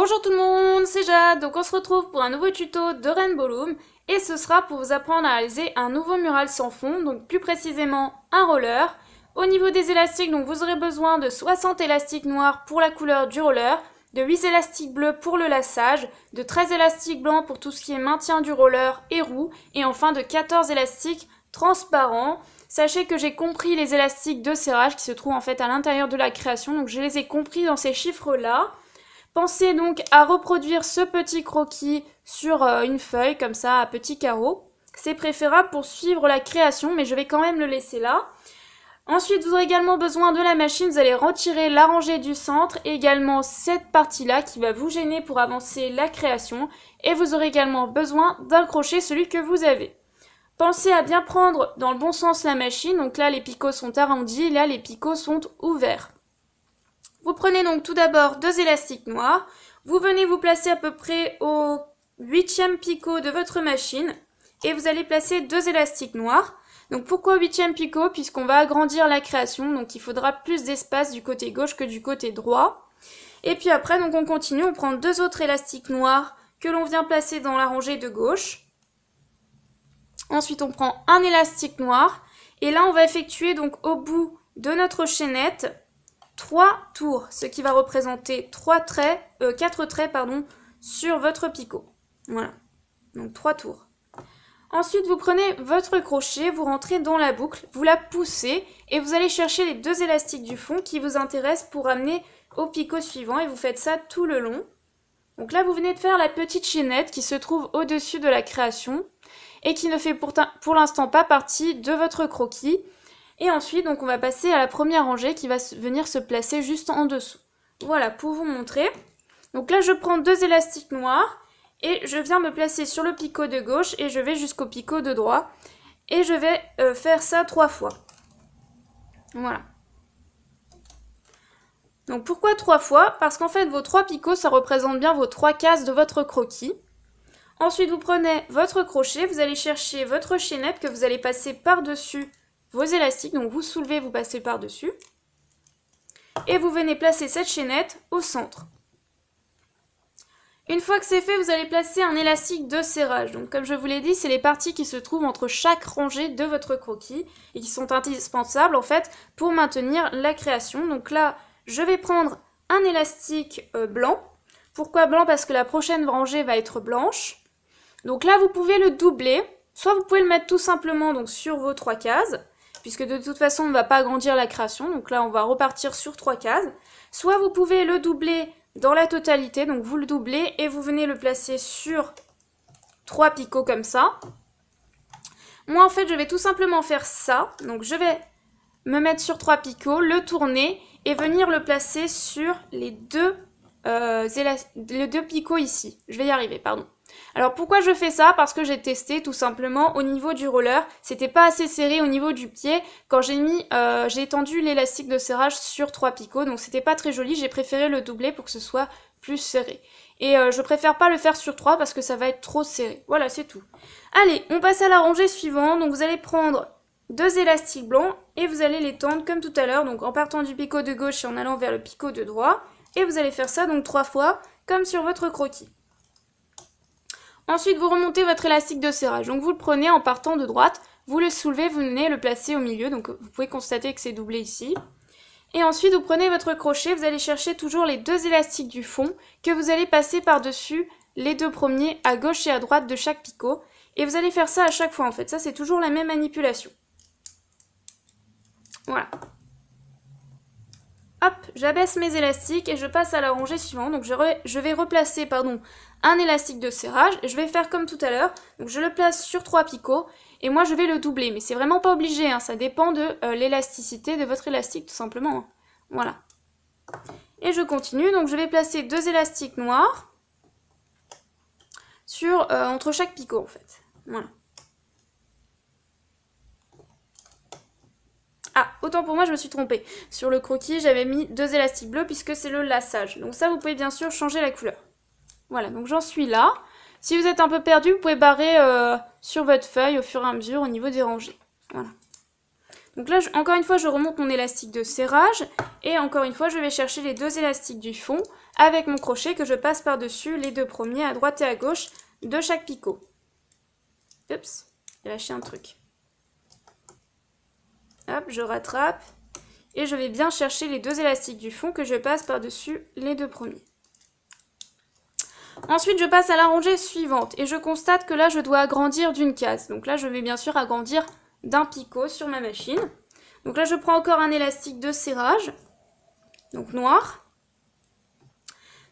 Bonjour tout le monde, c'est Jade, donc on se retrouve pour un nouveau tuto de Rainbow Loom et ce sera pour vous apprendre à réaliser un nouveau mural sans fond, donc plus précisément un roller. Au niveau des élastiques, donc vous aurez besoin de 60 élastiques noirs pour la couleur du roller, de 8 élastiques bleus pour le lassage, de 13 élastiques blancs pour tout ce qui est maintien du roller et roux, et enfin de 14 élastiques transparents. Sachez que j'ai compris les élastiques de serrage qui se trouvent en fait à l'intérieur de la création, donc je les ai compris dans ces chiffres-là. Pensez donc à reproduire ce petit croquis sur euh, une feuille, comme ça, à petits carreaux. C'est préférable pour suivre la création, mais je vais quand même le laisser là. Ensuite, vous aurez également besoin de la machine. Vous allez retirer la rangée du centre, également cette partie-là qui va vous gêner pour avancer la création. Et vous aurez également besoin d'un crochet, celui que vous avez. Pensez à bien prendre dans le bon sens la machine. Donc là, les picots sont arrondis, là, les picots sont ouverts. Vous prenez donc tout d'abord deux élastiques noirs. Vous venez vous placer à peu près au huitième picot de votre machine et vous allez placer deux élastiques noirs. Donc pourquoi huitième picot Puisqu'on va agrandir la création, donc il faudra plus d'espace du côté gauche que du côté droit. Et puis après, donc on continue, on prend deux autres élastiques noirs que l'on vient placer dans la rangée de gauche. Ensuite, on prend un élastique noir et là, on va effectuer donc au bout de notre chaînette 3 tours, ce qui va représenter trois traits, 4 euh, traits pardon, sur votre picot. Voilà, donc 3 tours. Ensuite, vous prenez votre crochet, vous rentrez dans la boucle, vous la poussez et vous allez chercher les deux élastiques du fond qui vous intéressent pour amener au picot suivant et vous faites ça tout le long. Donc là, vous venez de faire la petite chaînette qui se trouve au-dessus de la création et qui ne fait pour l'instant pas partie de votre croquis. Et ensuite, donc on va passer à la première rangée qui va venir se placer juste en dessous. Voilà, pour vous montrer. Donc là, je prends deux élastiques noirs et je viens me placer sur le picot de gauche et je vais jusqu'au picot de droit. Et je vais euh, faire ça trois fois. Voilà. Donc pourquoi trois fois Parce qu'en fait, vos trois picots, ça représente bien vos trois cases de votre croquis. Ensuite, vous prenez votre crochet, vous allez chercher votre chaînette que vous allez passer par-dessus vos élastiques. Donc vous soulevez, vous passez par-dessus. Et vous venez placer cette chaînette au centre. Une fois que c'est fait, vous allez placer un élastique de serrage. Donc comme je vous l'ai dit, c'est les parties qui se trouvent entre chaque rangée de votre croquis et qui sont indispensables en fait pour maintenir la création. Donc là, je vais prendre un élastique euh, blanc. Pourquoi blanc Parce que la prochaine rangée va être blanche. Donc là, vous pouvez le doubler. Soit vous pouvez le mettre tout simplement donc, sur vos trois cases, puisque de toute façon on ne va pas agrandir la création, donc là on va repartir sur trois cases. Soit vous pouvez le doubler dans la totalité, donc vous le doublez et vous venez le placer sur trois picots comme ça. Moi en fait je vais tout simplement faire ça, donc je vais me mettre sur trois picots, le tourner et venir le placer sur les deux, euh, les picots ici. Je vais y arriver, pardon. Alors pourquoi je fais ça Parce que j'ai testé tout simplement au niveau du roller, c'était pas assez serré au niveau du pied. Quand j'ai mis, euh, j'ai étendu l'élastique de serrage sur trois picots, donc c'était pas très joli. J'ai préféré le doubler pour que ce soit plus serré. Et euh, je préfère pas le faire sur trois parce que ça va être trop serré. Voilà, c'est tout. Allez, on passe à la rangée suivante. Donc vous allez prendre deux élastiques blancs et vous allez les tendre comme tout à l'heure. Donc en partant du picot de gauche et en allant vers le picot de droit. Et vous allez faire ça donc trois fois comme sur votre croquis. Ensuite, vous remontez votre élastique de serrage. Donc vous le prenez en partant de droite, vous le soulevez, vous venez le placer au milieu. Donc vous pouvez constater que c'est doublé ici. Et ensuite, vous prenez votre crochet, vous allez chercher toujours les deux élastiques du fond que vous allez passer par-dessus les deux premiers à gauche et à droite de chaque picot. Et vous allez faire ça à chaque fois en fait. Ça, c'est toujours la même manipulation. Voilà j'abaisse mes élastiques et je passe à la rangée suivante. Donc je, vais replacer pardon, un élastique de serrage et je vais faire comme tout à l'heure. Donc je le place sur trois picots et moi je vais le doubler. Mais c'est vraiment pas obligé, hein. ça dépend de euh, l'élasticité de votre élastique tout simplement. Hein. Voilà. Et je continue, donc je vais placer deux élastiques noirs sur, euh, entre chaque picot en fait. Voilà. Ah, autant pour moi, je me suis trompée. Sur le croquis, j'avais mis deux élastiques bleus puisque c'est le lassage. Donc ça, vous pouvez bien sûr changer la couleur. Voilà, donc j'en suis là. Si vous êtes un peu perdu, vous pouvez barrer euh, sur votre feuille au fur et à mesure au niveau des rangées. Voilà. Donc là, encore une fois, je remonte mon élastique de serrage. Et encore une fois, je vais chercher les deux élastiques du fond avec mon crochet que je passe par-dessus les deux premiers à droite et à gauche de chaque picot. Oups, j'ai lâché un truc. Hop, je rattrape. Et je vais bien chercher les deux élastiques du fond que je passe par-dessus les deux premiers. Ensuite, je passe à la rangée suivante et je constate que là, je dois agrandir d'une case. Donc là, je vais bien sûr agrandir d'un picot sur ma machine. Donc là, je prends encore un élastique de serrage, donc noir.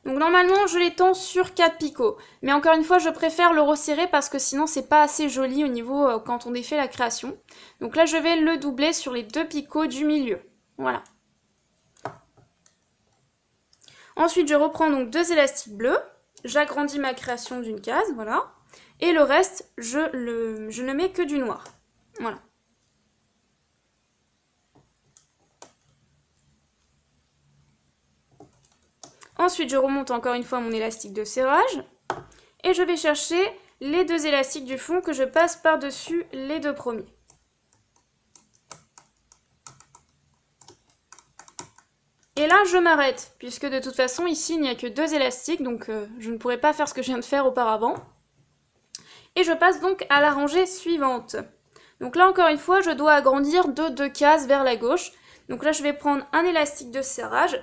Donc normalement, je l'étends sur 4 picots. Mais encore une fois, je préfère le resserrer parce que sinon, c'est pas assez joli au niveau euh, quand on défait la création. Donc là, je vais le doubler sur les deux picots du milieu. Voilà. Ensuite, je reprends donc deux élastiques bleus. J'agrandis ma création d'une case, voilà. Et le reste, je, le, je ne mets que du noir. Voilà. Ensuite, je remonte encore une fois mon élastique de serrage et je vais chercher les deux élastiques du fond que je passe par-dessus les deux premiers. Et là, je m'arrête, puisque de toute façon, ici, il n'y a que deux élastiques, donc euh, je ne pourrais pas faire ce que je viens de faire auparavant. Et je passe donc à la rangée suivante. Donc là, encore une fois, je dois agrandir de deux cases vers la gauche. Donc là, je vais prendre un élastique de serrage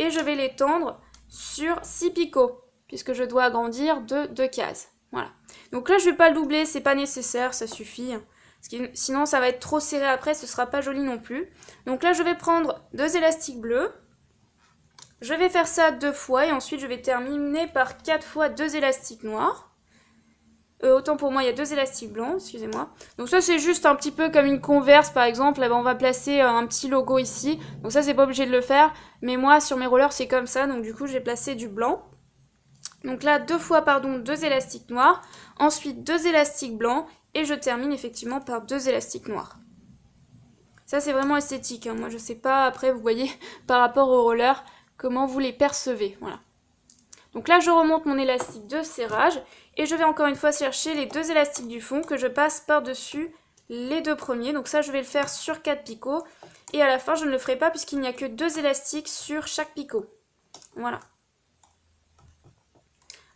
et je vais l'étendre sur 6 picots, puisque je dois agrandir de 2 cases. Voilà. Donc là, je ne vais pas le doubler, c'est pas nécessaire, ça suffit. sinon, ça va être trop serré après, ce ne sera pas joli non plus. Donc là, je vais prendre deux élastiques bleus. Je vais faire ça deux fois et ensuite, je vais terminer par quatre fois deux élastiques noirs. Euh, autant pour moi, il y a deux élastiques blancs, excusez-moi. Donc ça, c'est juste un petit peu comme une converse, par exemple. Là, eh ben, on va placer euh, un petit logo ici. Donc ça, c'est pas obligé de le faire. Mais moi, sur mes rollers, c'est comme ça. Donc du coup, j'ai placé du blanc. Donc là, deux fois, pardon, deux élastiques noirs. Ensuite, deux élastiques blancs. Et je termine effectivement par deux élastiques noirs. Ça, c'est vraiment esthétique. Hein. Moi, je sais pas, après, vous voyez, par rapport aux rollers, comment vous les percevez. Voilà. Donc là, je remonte mon élastique de serrage et je vais encore une fois chercher les deux élastiques du fond que je passe par-dessus les deux premiers. Donc ça, je vais le faire sur quatre picots. Et à la fin, je ne le ferai pas puisqu'il n'y a que deux élastiques sur chaque picot. Voilà.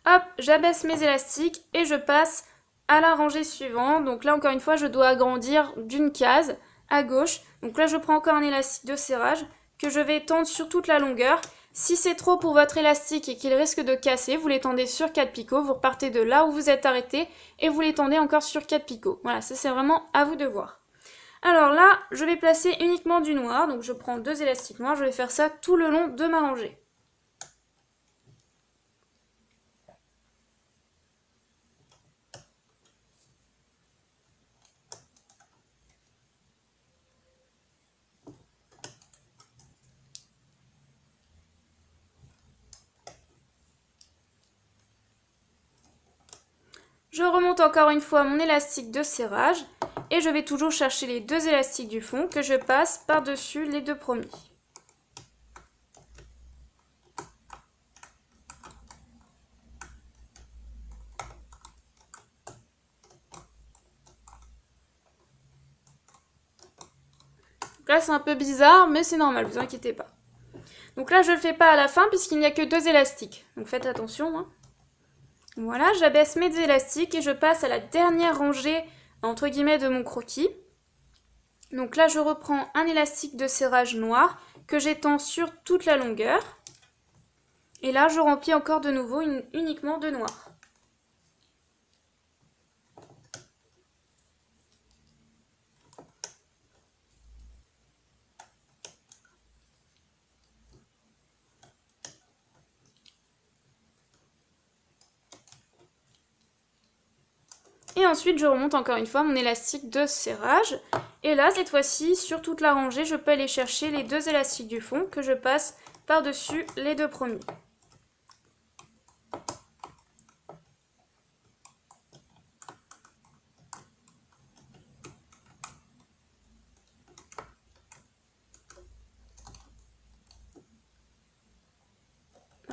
Hop, j'abaisse mes élastiques et je passe à la rangée suivante. Donc là, encore une fois, je dois agrandir d'une case à gauche. Donc là, je prends encore un élastique de serrage que je vais tendre sur toute la longueur. Si c'est trop pour votre élastique et qu'il risque de casser, vous l'étendez sur 4 picots, vous repartez de là où vous êtes arrêté et vous l'étendez encore sur 4 picots. Voilà, ça c'est vraiment à vous de voir. Alors là, je vais placer uniquement du noir, donc je prends deux élastiques noirs, je vais faire ça tout le long de ma rangée. Je remonte encore une fois mon élastique de serrage et je vais toujours chercher les deux élastiques du fond que je passe par-dessus les deux premiers. là c'est un peu bizarre mais c'est normal, vous inquiétez pas. Donc là je ne le fais pas à la fin puisqu'il n'y a que deux élastiques. Donc faites attention. Hein. Voilà, j'abaisse mes élastiques et je passe à la dernière rangée entre guillemets de mon croquis. Donc là, je reprends un élastique de serrage noir que j'étends sur toute la longueur. Et là, je remplis encore de nouveau uniquement de noir. Et ensuite, je remonte encore une fois mon élastique de serrage. Et là, cette fois-ci, sur toute la rangée, je peux aller chercher les deux élastiques du fond que je passe par-dessus les deux premiers.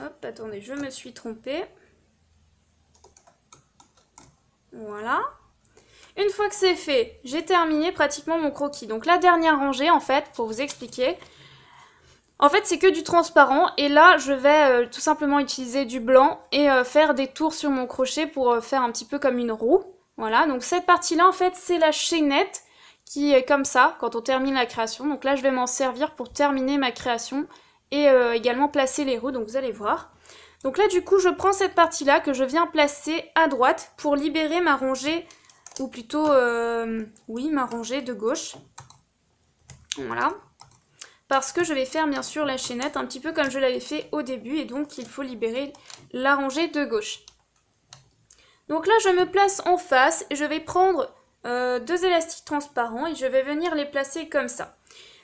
Hop, attendez, je me suis trompée. c'est fait, j'ai terminé pratiquement mon croquis. Donc la dernière rangée, en fait, pour vous expliquer, en fait c'est que du transparent et là je vais euh, tout simplement utiliser du blanc et euh, faire des tours sur mon crochet pour euh, faire un petit peu comme une roue. Voilà, donc cette partie-là en fait c'est la chaînette qui est comme ça quand on termine la création. Donc là je vais m'en servir pour terminer ma création et également placer les roues, donc vous allez voir. Donc là du coup je prends cette partie-là que je viens placer à droite pour libérer ma rangée ou plutôt, euh, oui, ma rangée de gauche. Voilà. Parce que je vais faire bien sûr la chaînette un petit peu comme je l'avais fait au début et donc il faut libérer la rangée de gauche. Donc là, je me place en face et je vais prendre euh, deux élastiques transparents et je vais venir les placer comme ça.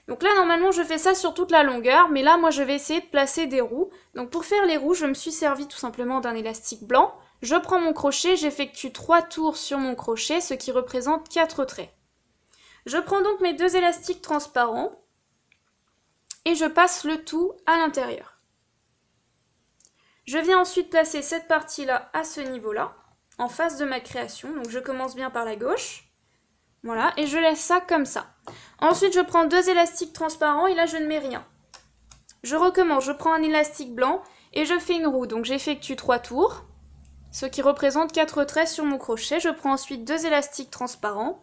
Donc là, normalement, je fais ça sur toute la longueur, mais là, moi, je vais essayer de placer des roues. Donc pour faire les roues, je me suis servi tout simplement d'un élastique blanc. Je prends mon crochet, j'effectue 3 tours sur mon crochet, ce qui représente 4 traits. Je prends donc mes deux élastiques transparents et je passe le tout à l'intérieur. Je viens ensuite placer cette partie-là à ce niveau-là, en face de ma création. Donc je commence bien par la gauche. Voilà, et je laisse ça comme ça. Ensuite, je prends deux élastiques transparents et là, je ne mets rien. Je recommence, je prends un élastique blanc et je fais une roue. Donc j'effectue trois tours ce qui représente 4 traits sur mon crochet. Je prends ensuite deux élastiques transparents.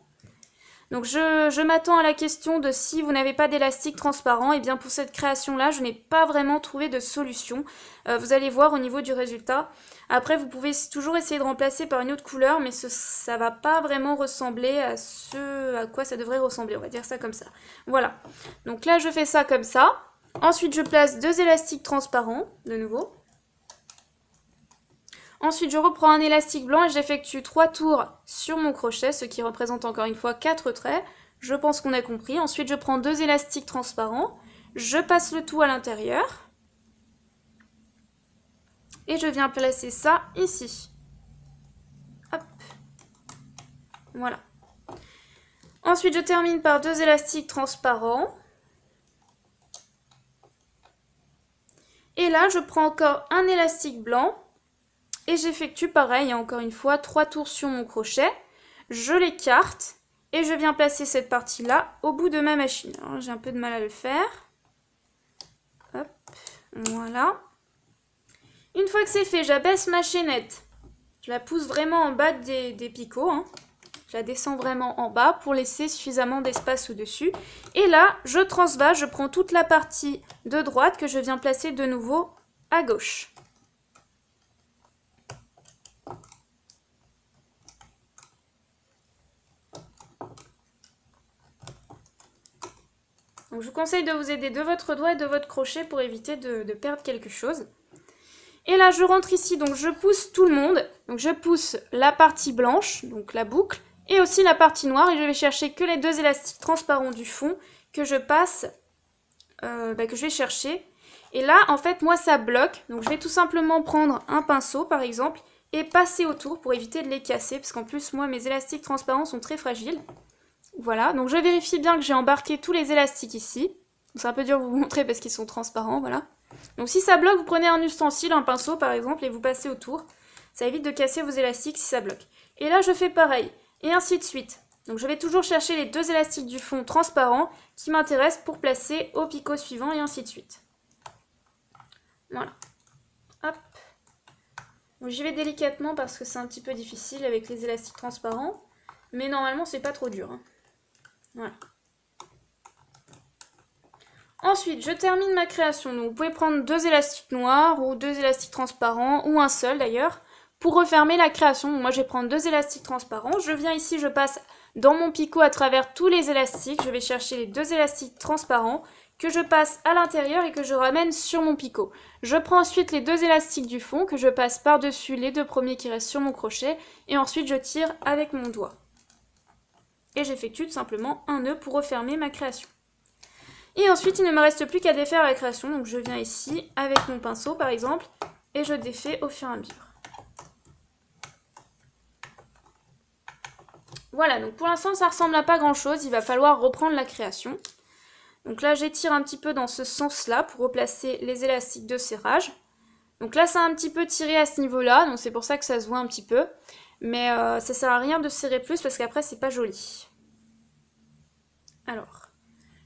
Donc je, m'attends à la question de si vous n'avez pas d'élastique transparent, et eh bien pour cette création-là, je n'ai pas vraiment trouvé de solution. Euh, vous allez voir au niveau du résultat. Après, vous pouvez toujours essayer de remplacer par une autre couleur, mais ça ça va pas vraiment ressembler à ce à quoi ça devrait ressembler. On va dire ça comme ça. Voilà. Donc là, je fais ça comme ça. Ensuite, je place deux élastiques transparents, de nouveau. Ensuite, je reprends un élastique blanc et j'effectue trois tours sur mon crochet, ce qui représente encore une fois quatre traits. Je pense qu'on a compris. Ensuite, je prends deux élastiques transparents, je passe le tout à l'intérieur et je viens placer ça ici. Hop. Voilà. Ensuite, je termine par deux élastiques transparents. Et là, je prends encore un élastique blanc et j'effectue pareil, hein, encore une fois, trois tours sur mon crochet. Je l'écarte et je viens placer cette partie-là au bout de ma machine. J'ai un peu de mal à le faire. Hop, voilà. Une fois que c'est fait, j'abaisse ma chaînette. Je la pousse vraiment en bas des, picots. Hein. Je la descends vraiment en bas pour laisser suffisamment d'espace au-dessus. Et là, je transvase, je prends toute la partie de droite que je viens placer de nouveau à gauche. Donc je vous conseille de vous aider de votre doigt et de votre crochet pour éviter de, perdre quelque chose. Et là, je rentre ici, donc je pousse tout le monde. Donc je pousse la partie blanche, donc la boucle, et aussi la partie noire. Et je vais chercher que les deux élastiques transparents du fond que je passe, euh, bah, que je vais chercher. Et là, en fait, moi, ça bloque. Donc je vais tout simplement prendre un pinceau, par exemple, et passer autour pour éviter de les casser. Parce qu'en plus, moi, mes élastiques transparents sont très fragiles. Voilà, donc je vérifie bien que j'ai embarqué tous les élastiques ici. C'est un peu dur de vous montrer parce qu'ils sont transparents, voilà. Donc si ça bloque, vous prenez un ustensile, un pinceau par exemple, et vous passez autour. Ça évite de casser vos élastiques si ça bloque. Et là, je fais pareil, et ainsi de suite. Donc je vais toujours chercher les deux élastiques du fond transparents qui m'intéressent pour placer au picot suivant, et ainsi de suite. Voilà. Hop. J'y vais délicatement parce que c'est un petit peu difficile avec les élastiques transparents. Mais normalement, c'est pas trop dur. Hein. Ensuite, je termine ma création. vous pouvez prendre deux élastiques noirs ou deux élastiques transparents ou un seul d'ailleurs pour refermer la création. Moi, je vais prendre deux élastiques transparents. Je viens ici, je passe dans mon picot à travers tous les élastiques. Je vais chercher les deux élastiques transparents que je passe à l'intérieur et que je ramène sur mon picot. Je prends ensuite les deux élastiques du fond que je passe par-dessus les deux premiers qui restent sur mon crochet et ensuite je tire avec mon doigt et j'effectue tout simplement un nœud pour refermer ma création. Et ensuite, il ne me reste plus qu'à défaire la création, donc je viens ici avec mon pinceau par exemple, et je défais au fur et à mesure. Voilà, donc pour l'instant ça ressemble à pas grand chose, il va falloir reprendre la création. Donc là j'étire un petit peu dans ce sens-là pour replacer les élastiques de serrage. Donc là ça a un petit peu tiré à ce niveau-là, donc c'est pour ça que ça se voit un petit peu. Mais euh, ça sert à rien de serrer plus parce qu'après c'est pas joli. Alors,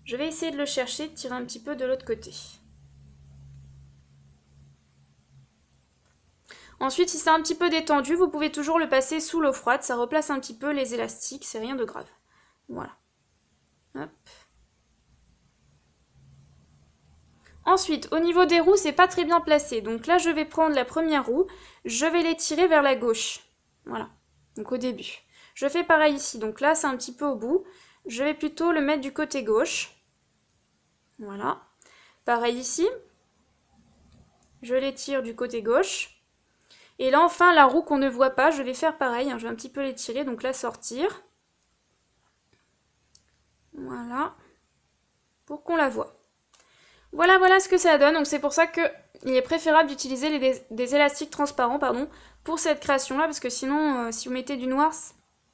je vais essayer de le chercher, de tirer un petit peu de l'autre côté. Ensuite, si c'est un petit peu détendu, vous pouvez toujours le passer sous l'eau froide. Ça replace un petit peu les élastiques, c'est rien de grave. Voilà. Hop. Ensuite, au niveau des roues, c'est pas très bien placé. Donc là, je vais prendre la première roue, je vais l'étirer vers la gauche. Voilà, donc au début. Je fais pareil ici, donc là c'est un petit peu au bout. Je vais plutôt le mettre du côté gauche. Voilà. Pareil ici. Je l'étire du côté gauche. Et là enfin la roue qu'on ne voit pas, je vais faire pareil. Hein. je vais un petit peu l'étirer, donc la sortir. Voilà. Pour qu'on la voit. Voilà, voilà ce que ça donne. Donc c'est pour ça il est préférable d'utiliser des, élastiques transparents pardon, pour cette création là parce que sinon euh, si vous mettez du noir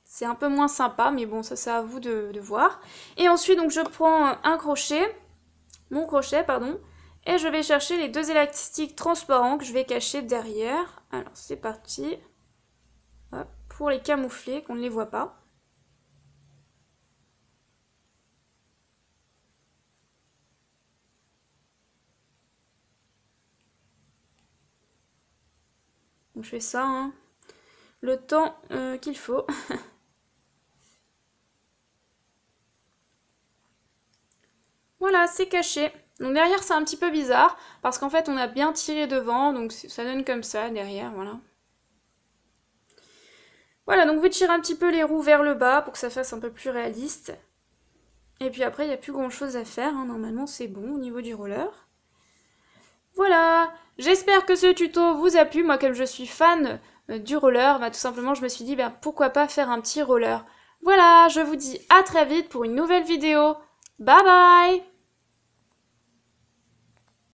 c'est un peu moins sympa mais bon ça c'est à vous de, voir et ensuite donc je prends euh, un crochet mon crochet pardon et je vais chercher les deux élastiques transparents que je vais cacher derrière alors c'est parti pour les camoufler qu'on ne les voit pas Donc je fais ça, hein. le temps euh, qu'il faut. voilà, c'est caché. Donc derrière c'est un petit peu bizarre, parce qu'en fait on a bien tiré devant, donc ça donne comme ça derrière, voilà. Voilà, donc vous tirez un petit peu les roues vers le bas pour que ça fasse un peu plus réaliste. Et puis après, il n'y a plus grand chose à faire, hein. normalement c'est bon au niveau du roller. Voilà, j'espère que ce tuto vous a plu. Moi, comme je suis fan euh, du roller, bah, tout simplement, je me suis dit, bah, pourquoi pas faire un petit roller. Voilà, je vous dis à très vite pour une nouvelle vidéo. Bye bye